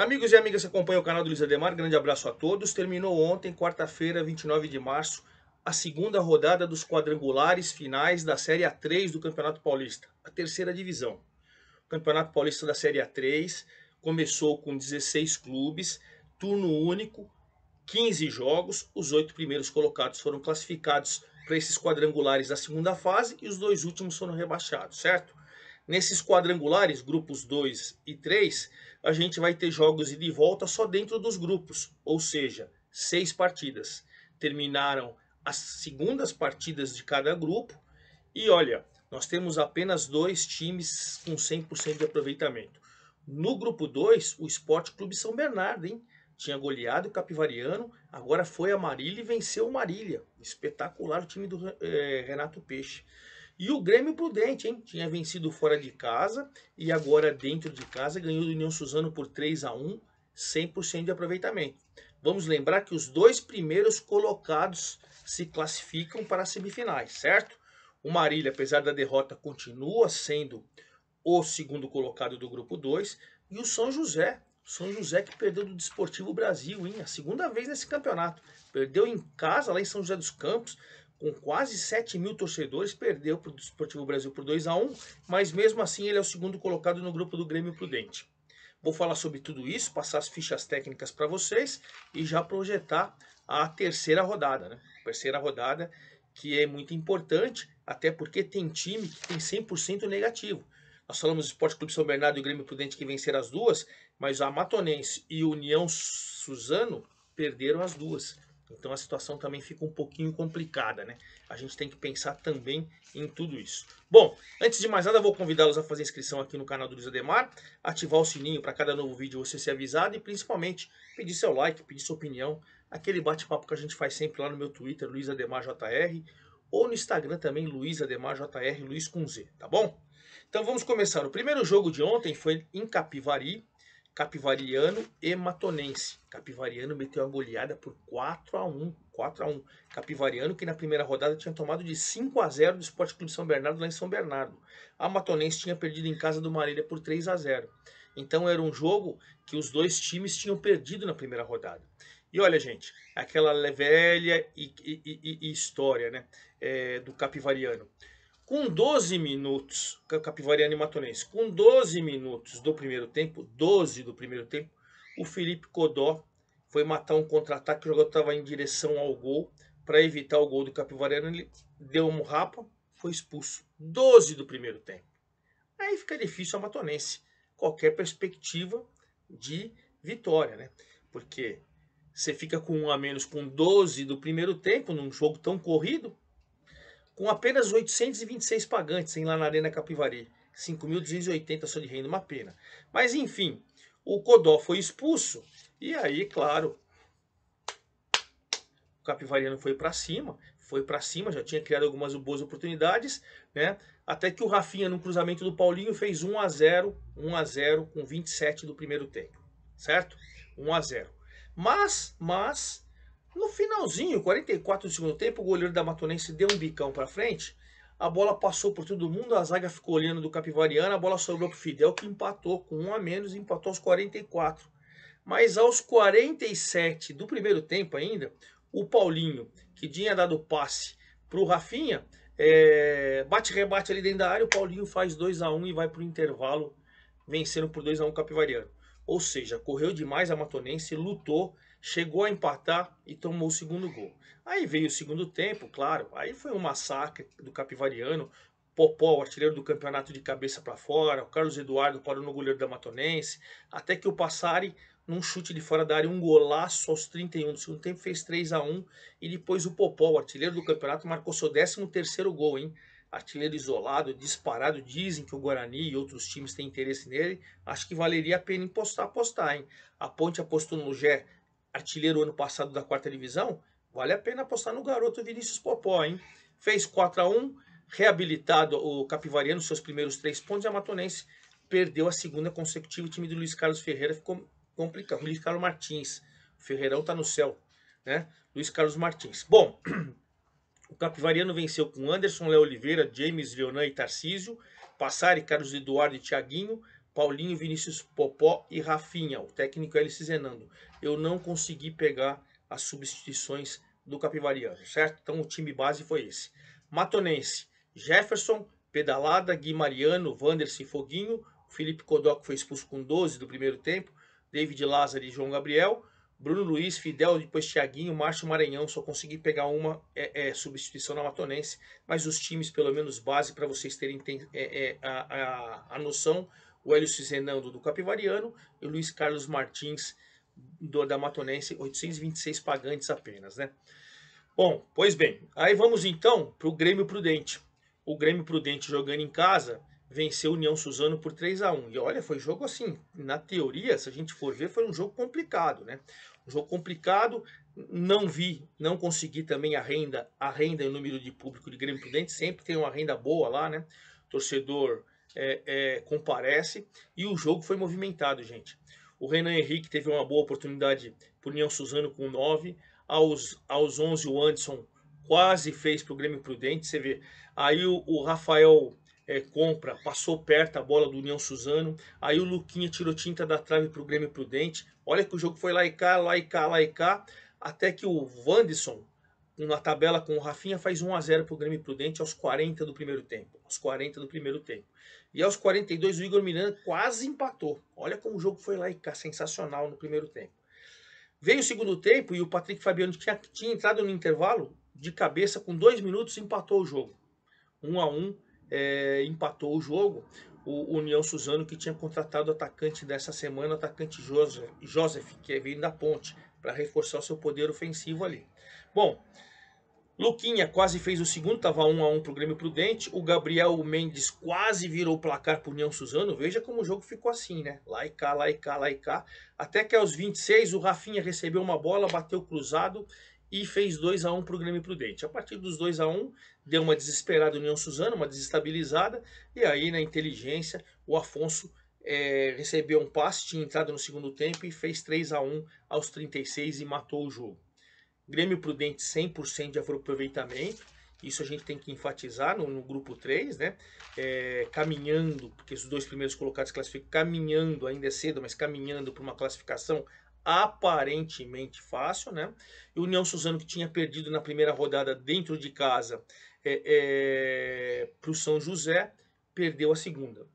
Amigos e amigas que acompanham o canal do Luiz Ademar, grande abraço a todos. Terminou ontem, quarta-feira, 29 de março, a segunda rodada dos quadrangulares finais da Série A3 do Campeonato Paulista, a terceira divisão. O Campeonato Paulista da Série A3 começou com 16 clubes, turno único, 15 jogos. Os oito primeiros colocados foram classificados para esses quadrangulares da segunda fase e os dois últimos foram rebaixados, certo? Nesses quadrangulares, grupos 2 e 3, a gente vai ter jogos de volta só dentro dos grupos, ou seja, seis partidas. Terminaram as segundas partidas de cada grupo e olha, nós temos apenas dois times com 100% de aproveitamento. No grupo 2, o Esporte Clube São Bernardo, hein? Tinha goleado o Capivariano, agora foi a Marília e venceu o Marília. Espetacular o time do é, Renato Peixe. E o Grêmio prudente, hein? Tinha vencido fora de casa e agora dentro de casa ganhou do União Suzano por 3 a 1 100% de aproveitamento. Vamos lembrar que os dois primeiros colocados se classificam para as semifinais, certo? O Marília, apesar da derrota, continua sendo o segundo colocado do grupo 2 e o São José, são José que perdeu do Desportivo Brasil, hein? A segunda vez nesse campeonato. Perdeu em casa, lá em São José dos Campos, com quase 7 mil torcedores, perdeu para o Desportivo Brasil por 2 a 1 mas mesmo assim ele é o segundo colocado no grupo do Grêmio Prudente. Vou falar sobre tudo isso, passar as fichas técnicas para vocês e já projetar a terceira rodada. Né? terceira rodada que é muito importante, até porque tem time que tem 100% negativo. Nós falamos do Esporte Clube São Bernardo e o Grêmio Prudente que venceram as duas, mas a Matonense e União Suzano perderam as duas. Então a situação também fica um pouquinho complicada, né? A gente tem que pensar também em tudo isso. Bom, antes de mais nada, vou convidá-los a fazer inscrição aqui no canal do Luiz Ademar, ativar o sininho para cada novo vídeo você ser avisado e principalmente pedir seu like, pedir sua opinião, aquele bate-papo que a gente faz sempre lá no meu Twitter, LuizAdemarJR, ou no Instagram também, Jr. Luiz com Z, tá bom? Então vamos começar. O primeiro jogo de ontem foi em Capivari, Capivariano e Matonense. Capivariano meteu a goleada por 4 a 1 4 a 1 Capivariano, que na primeira rodada tinha tomado de 5 a 0 do Esporte Clube São Bernardo lá em São Bernardo. A Matonense tinha perdido em casa do Marília por 3 a 0 Então era um jogo que os dois times tinham perdido na primeira rodada. E olha, gente, aquela velha e, e, e, e história né, é, do Capivariano. Com 12 minutos, Capivari matonense com 12 minutos do primeiro tempo, 12 do primeiro tempo, o Felipe Codó foi matar um contra-ataque, o jogador estava em direção ao gol para evitar o gol do Capivariano, ele deu um rapa, foi expulso. 12 do primeiro tempo. Aí fica difícil a Matonense. Qualquer perspectiva de vitória, né? Porque você fica com um a menos com 12 do primeiro tempo, num jogo tão corrido, com apenas 826 pagantes em lá na Arena Capivari. 5.280 só de renda, uma pena. Mas enfim, o Codó foi expulso e aí, claro, o Capivariano foi para cima, foi para cima, já tinha criado algumas boas oportunidades, né? Até que o Rafinha no cruzamento do Paulinho fez 1 a 0, 1 a 0 com 27 do primeiro tempo, certo? 1 a 0. Mas, mas no finalzinho, 44 do segundo tempo, o goleiro da Matonense deu um bicão para frente. A bola passou por todo mundo, a zaga ficou olhando do Capivariano, a bola sobrou pro Fidel, que empatou com um a menos, empatou aos 44. Mas aos 47 do primeiro tempo ainda, o Paulinho, que tinha dado passe pro Rafinha, é, bate-rebate ali dentro da área, o Paulinho faz 2 a 1 e vai pro intervalo, vencendo por 2 a 1 o Capivariano. Ou seja, correu demais a Matonense, lutou, chegou a empatar e tomou o segundo gol. Aí veio o segundo tempo, claro, aí foi um massacre do Capivariano, Popó, artilheiro do campeonato de cabeça para fora, o Carlos Eduardo parou no goleiro da Matonense, até que o Passari, num chute de fora da área, um golaço aos 31 do segundo tempo, fez 3 a 1 e depois o Popó, artilheiro do campeonato, marcou seu 13 terceiro gol, hein? Artilheiro isolado, disparado, dizem que o Guarani e outros times têm interesse nele, acho que valeria a pena impostar, apostar, hein? A Ponte apostou no Gé artilheiro ano passado da quarta divisão, vale a pena apostar no garoto Vinícius Popó, hein? Fez 4 a 1 reabilitado o Capivariano, seus primeiros três pontos, e a Matonense perdeu a segunda consecutiva. O time do Luiz Carlos Ferreira ficou complicado. Luiz Carlos Martins. O Ferreirão tá no céu, né? Luiz Carlos Martins. Bom, o Capivariano venceu com Anderson, Léo Oliveira, James, Leonan e Tarcísio, Passari, Carlos Eduardo e Tiaguinho, Paulinho, Vinícius Popó e Rafinha. O técnico é Zenando. Eu não consegui pegar as substituições do Capivariano, certo? Então o time base foi esse. Matonense, Jefferson, Pedalada, Guimariano, Wanderson Foguinho, Felipe Kodok foi expulso com 12 do primeiro tempo, David Lázaro e João Gabriel, Bruno Luiz, Fidel, depois Thiaguinho, Márcio Maranhão, só consegui pegar uma é, é, substituição na Matonense, mas os times, pelo menos base, para vocês terem é, é, a, a, a noção o Hélio Cisenando do Capivariano e o Luiz Carlos Martins do, da Matonense, 826 pagantes apenas, né? Bom, pois bem, aí vamos então para o Grêmio Prudente. O Grêmio Prudente jogando em casa venceu o União Suzano por 3 a 1 E olha, foi jogo assim, na teoria, se a gente for ver, foi um jogo complicado, né? Um jogo complicado, não vi, não consegui também a renda, a renda e o número de público de Grêmio Prudente, sempre tem uma renda boa lá, né? Torcedor é, é, comparece e o jogo foi movimentado, gente. O Renan Henrique teve uma boa oportunidade por União Suzano com 9. Aos, aos 11, o Anderson quase fez para o Grêmio Prudente. Você vê, aí o, o Rafael é, compra, passou perto a bola do União Suzano. Aí o Luquinha tirou tinta da trave para o Grêmio Prudente. Olha que o jogo foi lá e cá, lá e cá, lá e cá. Até que o Wanderson, na tabela com o Rafinha, faz 1 a 0 para o Grêmio Prudente aos 40 do primeiro tempo. Aos 40 do primeiro tempo. E aos 42, o Igor Miranda quase empatou. Olha como o jogo foi lá e sensacional no primeiro tempo. Veio o segundo tempo e o Patrick Fabiano tinha, tinha entrado no intervalo de cabeça com dois minutos empatou o jogo. Um a um é, empatou o jogo. O União Suzano, que tinha contratado o atacante dessa semana, o atacante Joseph, Joseph que é vindo da ponte, para reforçar o seu poder ofensivo ali. Bom, Luquinha quase fez o segundo, estava 1 a 1 para o Grêmio Prudente. O Gabriel Mendes quase virou o placar o União Suzano. Veja como o jogo ficou assim, né? Lá e cá, lá e cá, lá e cá. Até que aos 26 o Rafinha recebeu uma bola, bateu cruzado e fez 2 a 1 para o Grêmio Prudente. A partir dos 2 a 1 deu uma desesperada o Suzano, uma desestabilizada. E aí, na inteligência, o Afonso é, recebeu um passe, tinha entrado no segundo tempo e fez 3 a 1 aos 36 e matou o jogo. Grêmio Prudente 100% de aproveitamento, isso a gente tem que enfatizar no, no grupo 3, né? É, caminhando, porque os dois primeiros colocados classificam, caminhando, ainda é cedo, mas caminhando para uma classificação aparentemente fácil, né? E União Suzano que tinha perdido na primeira rodada dentro de casa é, é, para o São José, perdeu a segunda.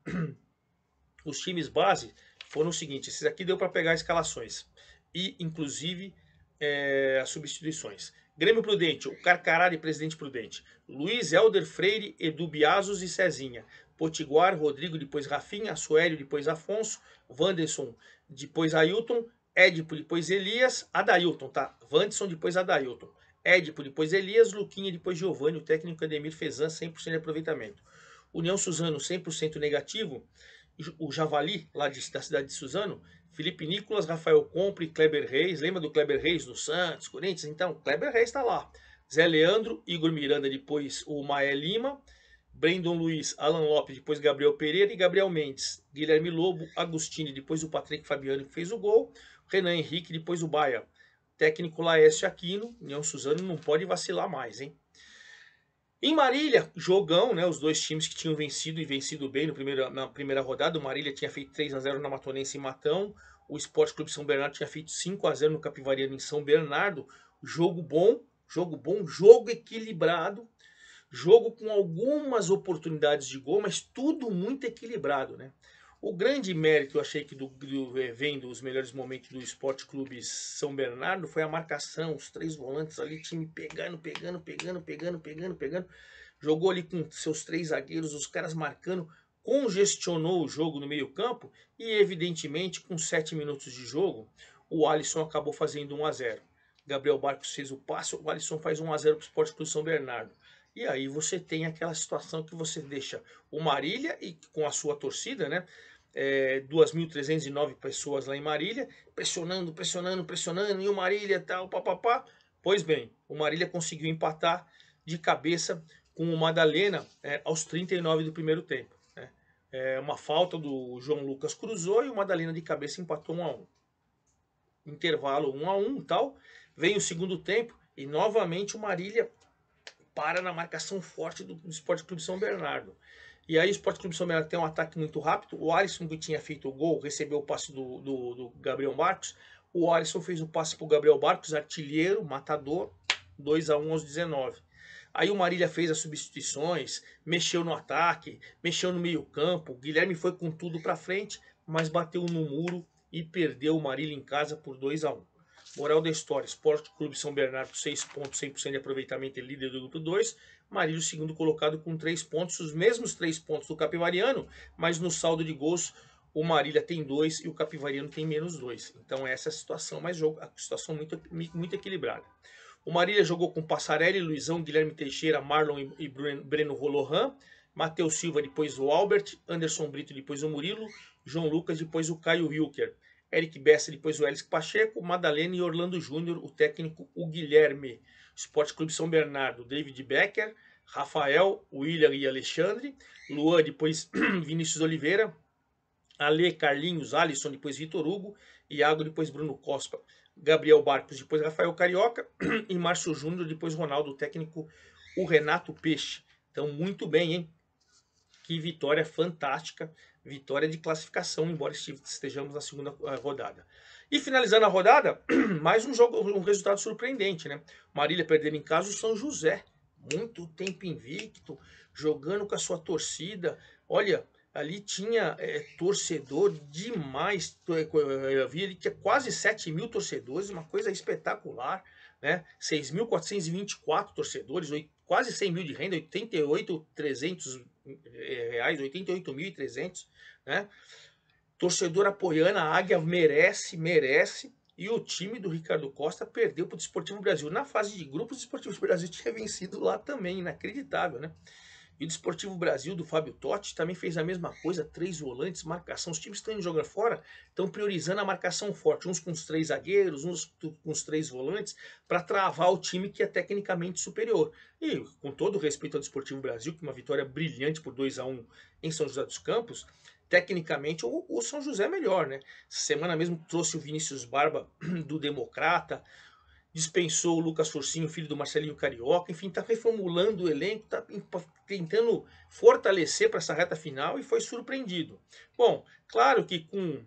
Os times base foram o seguinte, esses aqui deu para pegar escalações e inclusive é, as substituições. Grêmio Prudente, o Carcará Presidente Prudente. Luiz Helder Freire, Edu Biazos e Cezinha. Potiguar, Rodrigo, depois Rafinha, Suélio, depois Afonso, Wanderson, depois Ailton, Édipo, depois Elias, Adailton, tá? Wanderson, depois Adailton. Édipo, depois Elias, Luquinha, depois Giovanni, o técnico Ademir Fezan, 100% de aproveitamento. União Suzano, 100% negativo o Javali, lá de, da cidade de Suzano, Felipe Nicolas, Rafael Compre, Kleber Reis. Lembra do Kleber Reis no Santos, Corinthians? Então, Kleber Reis está lá. Zé Leandro, Igor Miranda, depois o Maé Lima. Brendon Luiz, Alan Lopes, depois Gabriel Pereira e Gabriel Mendes. Guilherme Lobo, Agostini, depois o Patrick Fabiano, que fez o gol. Renan Henrique, depois o Baia. Técnico Laércio Aquino, União Suzano não pode vacilar mais, hein? Em Marília, jogão, né? Os dois times que tinham vencido e vencido bem no primeiro, na primeira rodada. O Marília tinha feito 3 a 0 na Matonense em Matão. O Esporte Clube São Bernardo tinha feito 5 a 0 no Capivariano em São Bernardo. Jogo bom, jogo bom, jogo equilibrado. Jogo com algumas oportunidades de gol, mas tudo muito equilibrado, né? O grande mérito, eu achei que do, do, eh, vendo os melhores momentos do Esporte Clube São Bernardo foi a marcação, os três volantes ali, time pegando, pegando, pegando, pegando, pegando, pegando. Jogou ali com seus três zagueiros, os caras marcando, congestionou o jogo no meio-campo e, evidentemente, com sete minutos de jogo, o Alisson acabou fazendo 1 a 0 Gabriel Barcos fez o passe, o Alisson faz 1 a 0 para o Esporte Clube São Bernardo. E aí você tem aquela situação que você deixa o Marília e com a sua torcida, né? é, 2.309 pessoas lá em Marília, pressionando, pressionando, pressionando, e o Marília tal, papapá. Pois bem, o Marília conseguiu empatar de cabeça com o Madalena é, aos 39 do primeiro tempo. Né? É, uma falta do João Lucas cruzou e o Madalena de cabeça empatou 1 a 1 Intervalo 1 a 1 tal. Vem o segundo tempo e novamente o Marília para na marcação forte do, do Esporte Clube São Bernardo. E aí o Sport Clube São Bernardo tem um ataque muito rápido. O Alisson, que tinha feito o gol, recebeu o passe do, do, do Gabriel Marcos. O Alisson fez o passe para o Gabriel Marcos, artilheiro, matador, 2 a 1 aos 19. Aí o Marília fez as substituições, mexeu no ataque, mexeu no meio-campo. Guilherme foi com tudo para frente, mas bateu no muro e perdeu o Marília em casa por 2 a 1. Moral da história: Esporte Clube São Bernardo, 6 pontos, 100% de aproveitamento e líder do grupo 2. Marílio, segundo colocado, com 3 pontos, os mesmos 3 pontos do Capivariano, mas no saldo de gols, o Marília tem 2 e o Capivariano tem menos 2. Então, essa é a situação, mas jogo, a situação muito, muito equilibrada. O Marília jogou com Passarelli, Luizão, Guilherme Teixeira, Marlon e Breno Rolohan. Matheus Silva, depois o Albert, Anderson Brito, depois o Murilo, João Lucas, depois o Caio Wilker. Eric Bessa, depois o Elis Pacheco, Madalena e Orlando Júnior, o técnico o Guilherme, Esporte Clube São Bernardo, David Becker, Rafael, William e Alexandre, Luan, depois Vinícius Oliveira, Ale, Carlinhos, Alisson, depois Vitor Hugo, Iago, depois Bruno Costa, Gabriel Barcos, depois Rafael Carioca e Márcio Júnior, depois Ronaldo, o técnico o Renato Peixe. Então, muito bem, hein? Que vitória fantástica, vitória de classificação, embora estejamos na segunda eh, rodada. E finalizando a rodada, mais um jogo, um resultado surpreendente, né? Marília perdendo em casa o São José, muito tempo invicto, jogando com a sua torcida. Olha, ali tinha é, torcedor demais. Eh, eu vi ali que é quase 7 mil torcedores, uma coisa espetacular. Né? 6.424 torcedores, quase 100 mil de renda, 88.300 eh, reais, 88.300, né? Torcedor apoiando, a Águia merece, merece. E o time do Ricardo Costa perdeu para o Desportivo Brasil. Na fase de grupos, o Desportivo Brasil tinha vencido lá também, inacreditável, né? E o Desportivo Brasil, do Fábio Totti, também fez a mesma coisa, três volantes, marcação. Os times que estão indo fora estão priorizando a marcação forte, uns com os três zagueiros, uns com os três volantes, para travar o time que é tecnicamente superior. E com todo o respeito ao Desportivo Brasil, que uma vitória brilhante por 2 a 1 em São José dos Campos, tecnicamente o, o São José é melhor, né? Semana mesmo trouxe o Vinícius Barba do Democrata, dispensou o Lucas Furcinho, filho do Marcelinho Carioca, enfim, está reformulando o elenco, está tentando fortalecer para essa reta final e foi surpreendido. Bom, claro que com,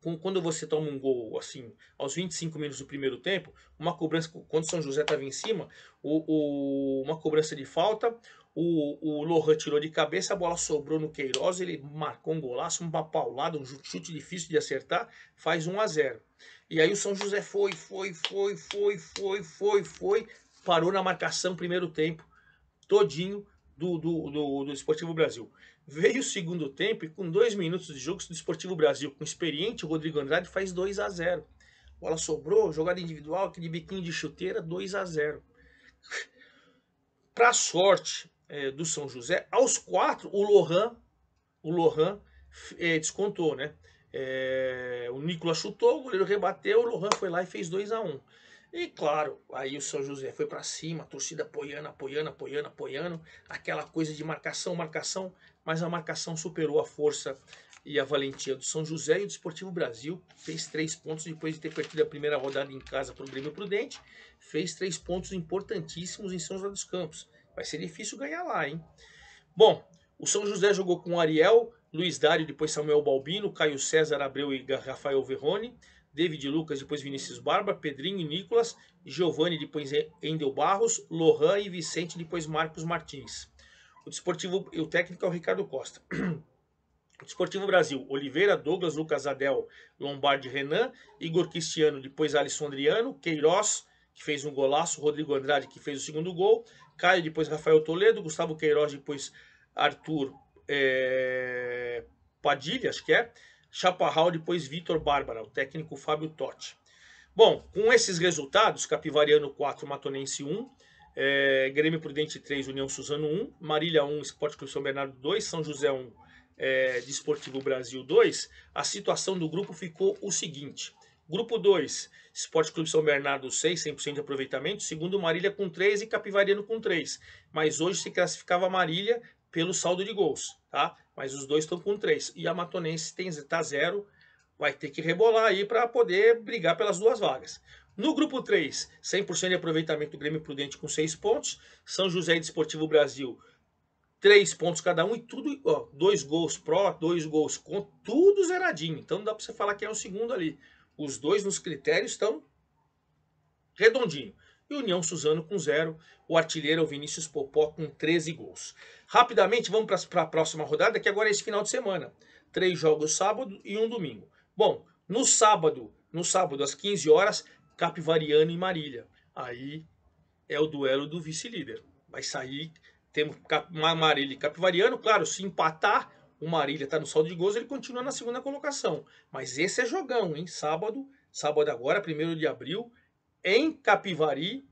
com, quando você toma um gol assim, aos 25 minutos do primeiro tempo, uma cobrança, quando o São José estava em cima, o, o, uma cobrança de falta, o, o Lohan tirou de cabeça, a bola sobrou no Queiroz, ele marcou um golaço, uma paulada, um chute difícil de acertar, faz 1 a 0 E aí o São José foi, foi, foi, foi, foi, foi, foi, parou na marcação primeiro tempo, todinho do, do, do, do Esportivo Brasil. Veio o segundo tempo e com dois minutos de jogo, o Esportivo Brasil, com experiente, o Rodrigo Andrade faz 2 a 0 Bola sobrou, jogada individual, aquele biquinho de chuteira, 2 a 0 Para sorte é, do São José, aos quatro, o Lohan, o Lohan é, descontou, né? É, o Nicolas chutou, o goleiro rebateu, o Lohan foi lá e fez 2 a 1 um. E claro, aí o São José foi para cima, a torcida apoiando, apoiando, apoiando, apoiando, aquela coisa de marcação, marcação, mas a marcação superou a força e a valentia do São José e o Desportivo Brasil fez três pontos depois de ter perdido a primeira rodada em casa para o Grêmio Prudente, fez três pontos importantíssimos em São José dos Campos. Vai ser difícil ganhar lá, hein? Bom, o São José jogou com Ariel, Luiz Dário, depois Samuel Balbino, Caio César Abreu e Rafael Verrone, David Lucas, depois Vinícius Barba, Pedrinho e Nicolas, Giovanni, depois Endel Barros, Lohan e Vicente, depois Marcos Martins. O desportivo e o técnico é o Ricardo Costa. O desportivo Brasil, Oliveira, Douglas, Lucas Adel, Lombardi, Renan, Igor Cristiano, depois Alisson Adriano, Queiroz, que fez um golaço, Rodrigo Andrade, que fez o segundo gol, Caio, depois Rafael Toledo, Gustavo Queiroz, depois Arthur é... Padilha, acho que é, Chaparral, depois Vitor Bárbara, o técnico Fábio Totti. Bom, com esses resultados, Capivariano 4, Matonense 1, é, Grêmio Prudente 3, União Suzano 1, Marília 1, Esporte Clube São Bernardo 2, São José 1, é, Desportivo Brasil 2, a situação do grupo ficou o seguinte. Grupo 2, Esporte Clube São Bernardo 6, 100% de aproveitamento. Segundo, Marília com 3 e Capivariano com 3. Mas hoje se classificava Marília pelo saldo de gols, tá? Mas os dois estão com 3. E a Matonense tem, tá 0, vai ter que rebolar aí para poder brigar pelas duas vagas. No grupo 3, 100% de aproveitamento do Grêmio Prudente com 6 pontos. São José e Desportivo Brasil, 3 pontos cada um e tudo, ó, dois gols pró, dois gols com, tudo zeradinho. Então não dá para você falar que é o segundo ali. Os dois nos critérios estão redondinho. E União Suzano com zero. O artilheiro é o Vinícius Popó com 13 gols. Rapidamente, vamos para a próxima rodada, que agora é esse final de semana. Três jogos sábado e um domingo. Bom, no sábado, no sábado às 15 horas, Capivariano e Marília. Aí é o duelo do vice-líder. Vai sair, temos Marília e Capivariano, claro, se empatar, o Marília está no saldo de gols, ele continua na segunda colocação. Mas esse é jogão, hein? Sábado, sábado agora, 1 de abril, em Capivari,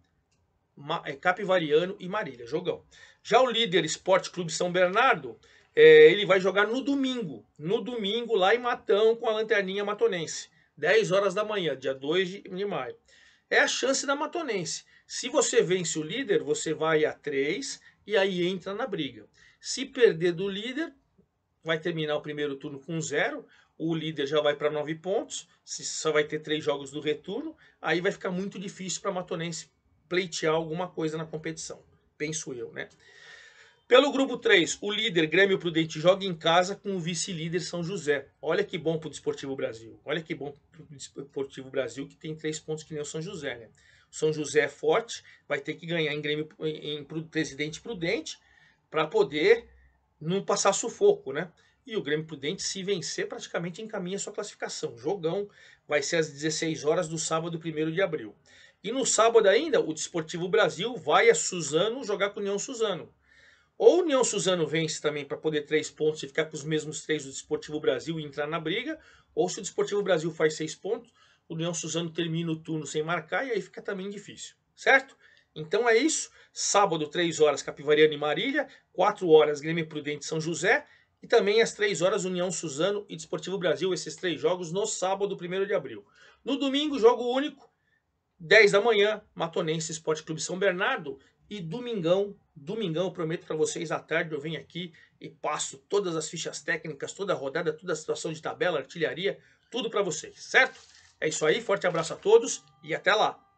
é, Capivariano e Marília, jogão. Já o líder Esporte Clube São Bernardo, é, ele vai jogar no domingo, no domingo lá em Matão com a Lanterninha Matonense, 10 horas da manhã, dia 2 de maio. É a chance da Matonense. Se você vence o líder, você vai a 3 e aí entra na briga. Se perder do líder, vai terminar o primeiro turno com zero, o líder já vai para nove pontos, se só vai ter três jogos do retorno, aí vai ficar muito difícil para Matonense pleitear alguma coisa na competição, penso eu, né? Pelo grupo 3, o líder Grêmio Prudente joga em casa com o vice-líder São José. Olha que bom para o Desportivo Brasil. Olha que bom para o Desportivo Brasil que tem três pontos que nem o São José, né? O São José é forte, vai ter que ganhar em Grêmio em, em Presidente Prudente para poder não passar sufoco, né? E o Grêmio Prudente, se vencer, praticamente encaminha sua classificação. Jogão vai ser às 16 horas do sábado, 1 de abril. E no sábado ainda, o Desportivo Brasil vai a Suzano jogar com o União Suzano. Ou o União Suzano vence também para poder três pontos e ficar com os mesmos três do Desportivo Brasil e entrar na briga, ou se o Desportivo Brasil faz seis pontos, o União Suzano termina o turno sem marcar e aí fica também difícil, certo? Então é isso. Sábado, 3 horas, Capivariano e Marília. 4 horas, Grêmio Prudente São José. E também às 3 horas, União Suzano e Desportivo Brasil. Esses três jogos no sábado, 1 de abril. No domingo, jogo único. 10 da manhã, Matonense Esporte Clube São Bernardo. E domingão, domingão, eu prometo para vocês, à tarde eu venho aqui e passo todas as fichas técnicas, toda a rodada, toda a situação de tabela, artilharia, tudo para vocês, certo? É isso aí, forte abraço a todos e até lá!